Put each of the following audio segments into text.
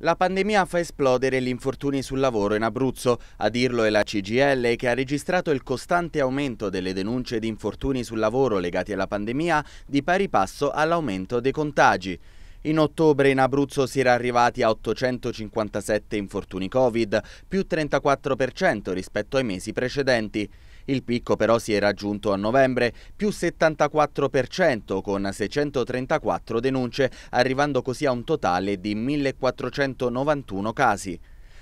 La pandemia fa esplodere gli infortuni sul lavoro in Abruzzo. A dirlo è la CGL che ha registrato il costante aumento delle denunce di infortuni sul lavoro legati alla pandemia di pari passo all'aumento dei contagi. In ottobre in Abruzzo si era arrivati a 857 infortuni Covid, più 34% rispetto ai mesi precedenti. Il picco però si è raggiunto a novembre, più 74% con 634 denunce, arrivando così a un totale di 1491 casi.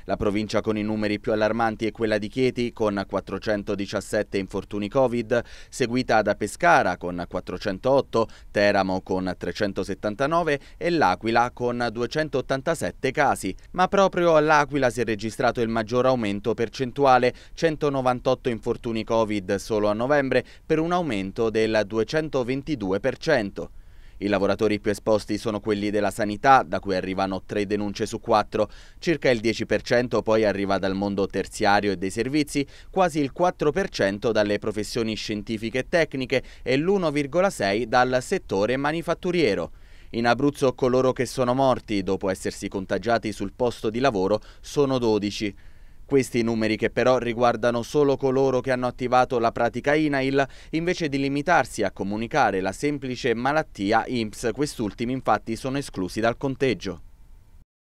La provincia con i numeri più allarmanti è quella di Chieti con 417 infortuni Covid, seguita da Pescara con 408, Teramo con 379 e L'Aquila con 287 casi. Ma proprio all'Aquila si è registrato il maggior aumento percentuale, 198 infortuni Covid solo a novembre per un aumento del 222%. I lavoratori più esposti sono quelli della sanità, da cui arrivano tre denunce su quattro, circa il 10% poi arriva dal mondo terziario e dei servizi, quasi il 4% dalle professioni scientifiche e tecniche e l'1,6% dal settore manifatturiero. In Abruzzo coloro che sono morti dopo essersi contagiati sul posto di lavoro sono 12. Questi numeri, che però riguardano solo coloro che hanno attivato la pratica INAIL, invece di limitarsi a comunicare la semplice malattia IMSS, quest'ultimi infatti sono esclusi dal conteggio.